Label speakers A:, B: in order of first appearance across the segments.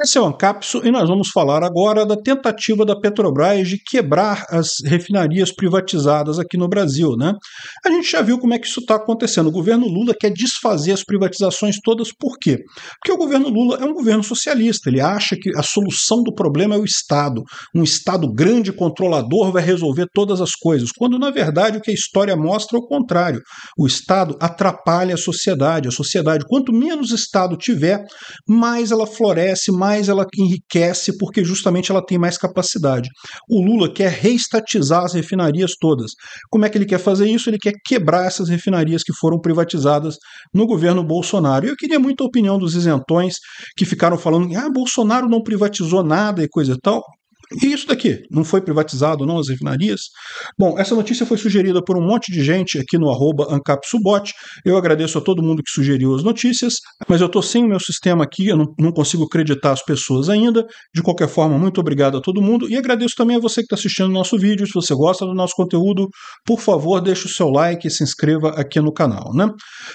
A: Esse é o Ancapso e nós vamos falar agora da tentativa da Petrobras de quebrar as refinarias privatizadas aqui no Brasil. Né? A gente já viu como é que isso está acontecendo. O governo Lula quer desfazer as privatizações todas, por quê? Porque o governo Lula é um governo socialista, ele acha que a solução do problema é o Estado. Um Estado grande, controlador, vai resolver todas as coisas, quando na verdade o que a história mostra é o contrário. O Estado atrapalha a sociedade. A sociedade, quanto menos Estado tiver, mais ela floresce, mas ela enriquece porque justamente ela tem mais capacidade. O Lula quer reestatizar as refinarias todas. Como é que ele quer fazer isso? Ele quer quebrar essas refinarias que foram privatizadas no governo Bolsonaro. Eu queria muito a opinião dos isentões que ficaram falando: ah, Bolsonaro não privatizou nada e coisa e tal. E isso daqui? Não foi privatizado não as refinarias? Bom, essa notícia foi sugerida por um monte de gente aqui no arroba AncapSubot. Eu agradeço a todo mundo que sugeriu as notícias, mas eu estou sem o meu sistema aqui, eu não, não consigo acreditar as pessoas ainda. De qualquer forma, muito obrigado a todo mundo e agradeço também a você que está assistindo o nosso vídeo. Se você gosta do nosso conteúdo, por favor, deixe o seu like e se inscreva aqui no canal, né?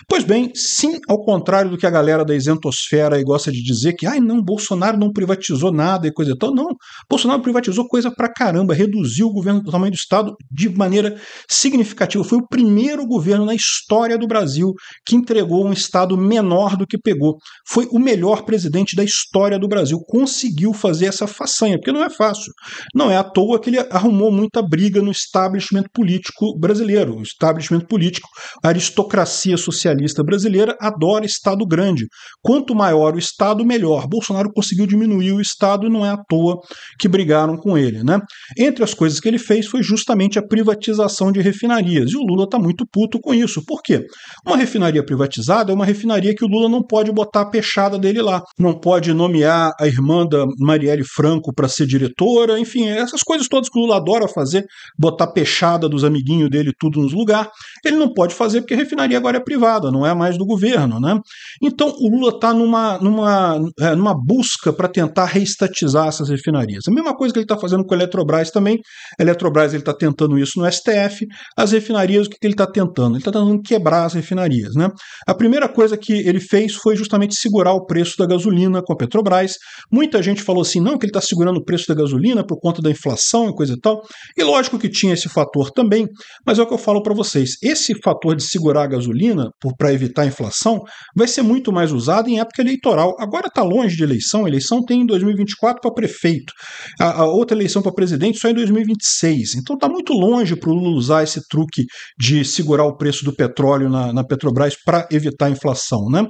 A: Pois bem, sim, ao contrário do que a galera da isentosfera gosta de dizer que, ai, não, Bolsonaro não privatizou nada e coisa e tal. Não, Bolsonaro privatizou coisa pra caramba, reduziu o governo do tamanho do Estado de maneira significativa. Foi o primeiro governo na história do Brasil que entregou um Estado menor do que pegou. Foi o melhor presidente da história do Brasil. Conseguiu fazer essa façanha, porque não é fácil. Não é à toa que ele arrumou muita briga no establishment político brasileiro. O establishment político, a aristocracia socialista brasileira adora Estado grande. Quanto maior o Estado, melhor. Bolsonaro conseguiu diminuir o Estado e não é à toa que briga brigaram com ele. Né? Entre as coisas que ele fez foi justamente a privatização de refinarias. E o Lula está muito puto com isso. Por quê? Uma refinaria privatizada é uma refinaria que o Lula não pode botar a peixada dele lá. Não pode nomear a irmã da Marielle Franco para ser diretora, enfim, essas coisas todas que o Lula adora fazer, botar peixada dos amiguinhos dele tudo nos lugar. Ele não pode fazer porque a refinaria agora é privada, não é mais do governo. Né? Então o Lula está numa, numa, é, numa busca para tentar reestatizar essas refinarias. A mesma coisa que ele está fazendo com a Eletrobras também. A Eletrobras ele está tentando isso no STF. As refinarias, o que, que ele está tentando? Ele está tentando quebrar as refinarias. Né? A primeira coisa que ele fez foi justamente segurar o preço da gasolina com a Petrobras. Muita gente falou assim, não, que ele está segurando o preço da gasolina por conta da inflação e coisa e tal. E lógico que tinha esse fator também, mas é o que eu falo para vocês. Esse fator de segurar a gasolina para evitar a inflação vai ser muito mais usado em época eleitoral. Agora está longe de eleição, eleição tem em 2024 para prefeito. A a, outra eleição para presidente só em 2026. Então está muito longe para o Lula usar esse truque de segurar o preço do petróleo na, na Petrobras para evitar a inflação. Né?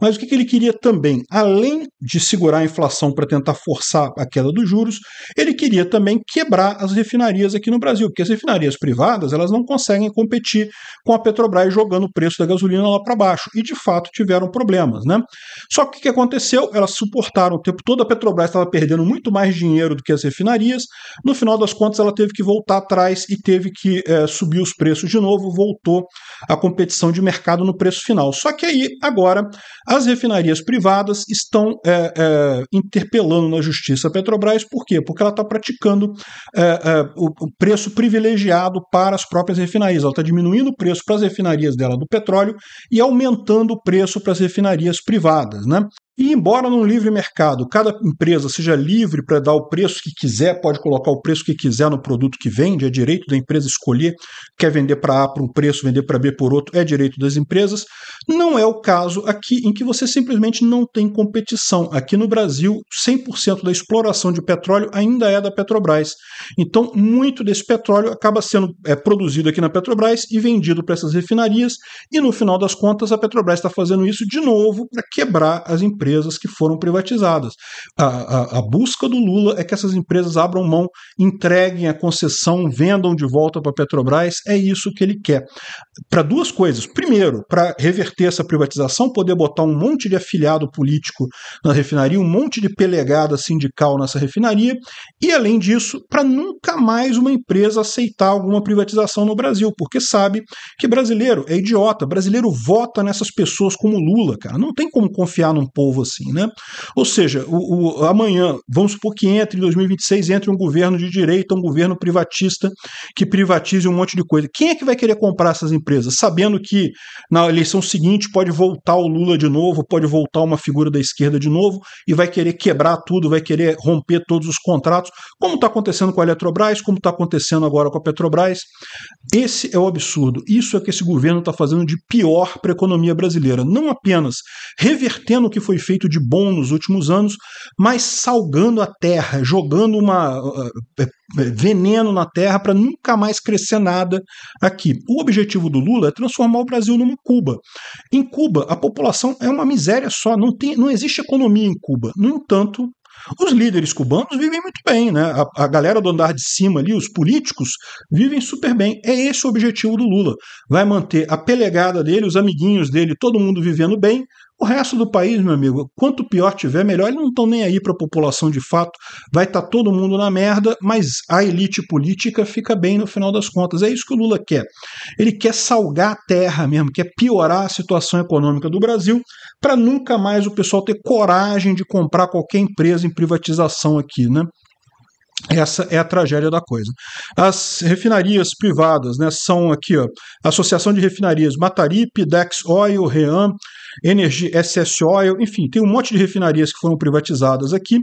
A: Mas o que, que ele queria também? Além de segurar a inflação para tentar forçar a queda dos juros, ele queria também quebrar as refinarias aqui no Brasil, porque as refinarias privadas elas não conseguem competir com a Petrobras jogando o preço da gasolina lá para baixo. E de fato tiveram problemas. Né? Só que o que aconteceu? Elas suportaram o tempo todo, a Petrobras estava perdendo muito mais dinheiro do que as das refinarias. No final das contas, ela teve que voltar atrás e teve que é, subir os preços de novo, voltou a competição de mercado no preço final. Só que aí, agora, as refinarias privadas estão é, é, interpelando na justiça Petrobras, por quê? Porque ela está praticando o preço privilegiado para as próprias refinarias. Ela está diminuindo o preço para as refinarias dela do petróleo e aumentando o preço para as refinarias privadas. Né? E embora num livre mercado cada empresa seja livre para dar o preço que quiser, pode colocar o preço que quiser no produto que vende, é direito da empresa escolher, quer vender para A por um preço, vender para B por outro, é direito das empresas. Não é o caso aqui em que você simplesmente não tem competição. Aqui no Brasil, 100% da exploração de petróleo ainda é da Petrobras. Então, muito desse petróleo acaba sendo é, produzido aqui na Petrobras e vendido para essas refinarias, e no final das contas, a Petrobras está fazendo isso de novo para quebrar as empresas empresas que foram privatizadas. A, a, a, busca do Lula é que essas empresas abram mão, entreguem a concessão, vendam de volta para a Petrobras, é isso que ele quer. Para duas coisas. Primeiro, para reverter essa privatização, poder botar um monte de afiliado político na refinaria, um monte de pelegada sindical nessa refinaria, e além disso, para nunca mais uma empresa aceitar alguma privatização no Brasil, porque sabe que brasileiro é idiota, brasileiro vota nessas pessoas como Lula, cara. Não tem como confiar num povo povo assim, né? Ou seja, o, o, amanhã, vamos supor que entre em 2026 entre um governo de direita, um governo privatista que privatize um monte de coisa. Quem é que vai querer comprar essas empresas, sabendo que na eleição seguinte pode voltar o Lula de novo, pode voltar uma figura da esquerda de novo e vai querer quebrar tudo, vai querer romper todos os contratos, como está acontecendo com a Eletrobras, como está acontecendo agora com a Petrobras. Esse é o absurdo. Isso é que esse governo está fazendo de pior para a economia brasileira. Não apenas revertendo o que foi feito de bom nos últimos anos, mas salgando a terra, jogando uma uh, veneno na terra para nunca mais crescer nada aqui. O objetivo do Lula é transformar o Brasil numa Cuba. Em Cuba, a população é uma miséria só, não, tem, não existe economia em Cuba. No entanto, os líderes cubanos vivem muito bem, né? A, a, galera do andar de cima ali, os políticos, vivem super bem. É esse o objetivo do Lula. Vai manter a pelegada dele, os amiguinhos dele, todo mundo vivendo bem, o resto do país, meu amigo, quanto pior tiver, melhor. Eles não estão nem aí para a população de fato. Vai estar tá todo mundo na merda, mas a elite política fica bem no final das contas. É isso que o Lula quer. Ele quer salgar a terra mesmo, quer piorar a situação econômica do Brasil, para nunca mais o pessoal ter coragem de comprar qualquer empresa em privatização aqui, né? Essa é a tragédia da coisa. As refinarias privadas né, são aqui, ó, Associação de Refinarias Mataripe, Dex Oil, Ream, Energy SS Oil, enfim, tem um monte de refinarias que foram privatizadas aqui,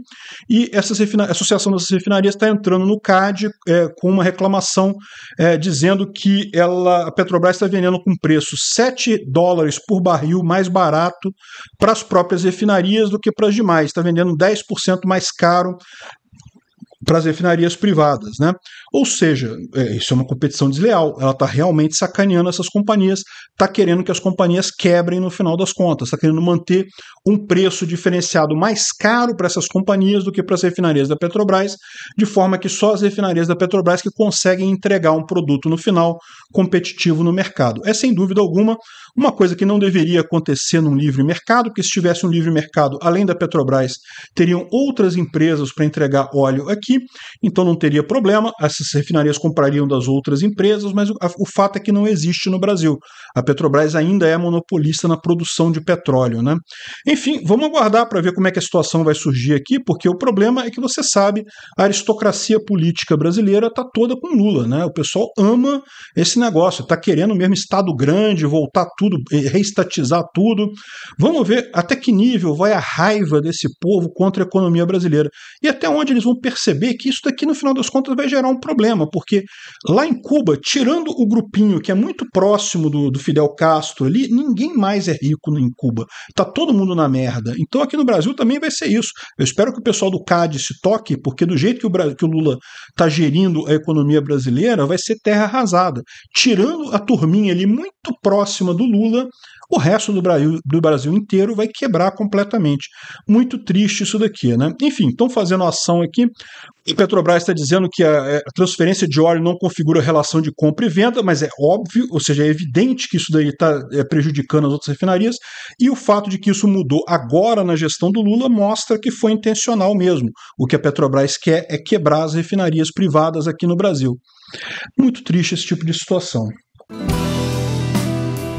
A: e essas a Associação dessas Refinarias está entrando no CAD é, com uma reclamação é, dizendo que ela, a Petrobras está vendendo com preço 7 dólares por barril mais barato para as próprias refinarias do que para as demais, está vendendo 10% mais caro para as refinarias privadas. Né? Ou seja, é, isso é uma competição desleal, ela está realmente sacaneando essas companhias, está querendo que as companhias quebrem no final das contas, está querendo manter um preço diferenciado mais caro para essas companhias do que para as refinarias da Petrobras, de forma que só as refinarias da Petrobras que conseguem entregar um produto no final competitivo no mercado. É sem dúvida alguma uma coisa que não deveria acontecer num livre mercado, Que se tivesse um livre mercado, além da Petrobras, teriam outras empresas para entregar óleo aqui aqui, então não teria problema, essas refinarias comprariam das outras empresas, mas o, a, o fato é que não existe no Brasil. A Petrobras ainda é monopolista na produção de petróleo. Né? Enfim, vamos aguardar para ver como é que a situação vai surgir aqui, porque o problema é que você sabe, a aristocracia política brasileira está toda com Lula. Né? O pessoal ama esse negócio, está querendo mesmo Estado grande, voltar tudo, reestatizar tudo. Vamos ver até que nível vai a raiva desse povo contra a economia brasileira e até onde eles vão perceber perceber que isso daqui, no final das contas, vai gerar um problema, porque lá em Cuba, tirando o grupinho que é muito próximo do, do Fidel Castro ali, ninguém mais é rico em Cuba. Tá todo mundo na merda. Então aqui no Brasil também vai ser isso. Eu espero que o pessoal do CAD se toque, porque do jeito que o, Brasil, que o Lula tá gerindo a economia brasileira, vai ser terra arrasada. Tirando a turminha ali muito próxima do Lula, o resto do Brasil, do Brasil inteiro vai quebrar completamente. Muito triste isso daqui, né? Enfim, estão fazendo ação aqui. A Petrobras está dizendo que a, é, a, transferência de óleo não configura relação de compra e venda, mas é óbvio, ou seja, é evidente que isso daí está é, prejudicando as outras refinarias, e o fato de que isso mudou agora na gestão do Lula mostra que foi intencional mesmo. O que a Petrobras quer é quebrar as refinarias privadas aqui no Brasil. Muito triste esse tipo de situação.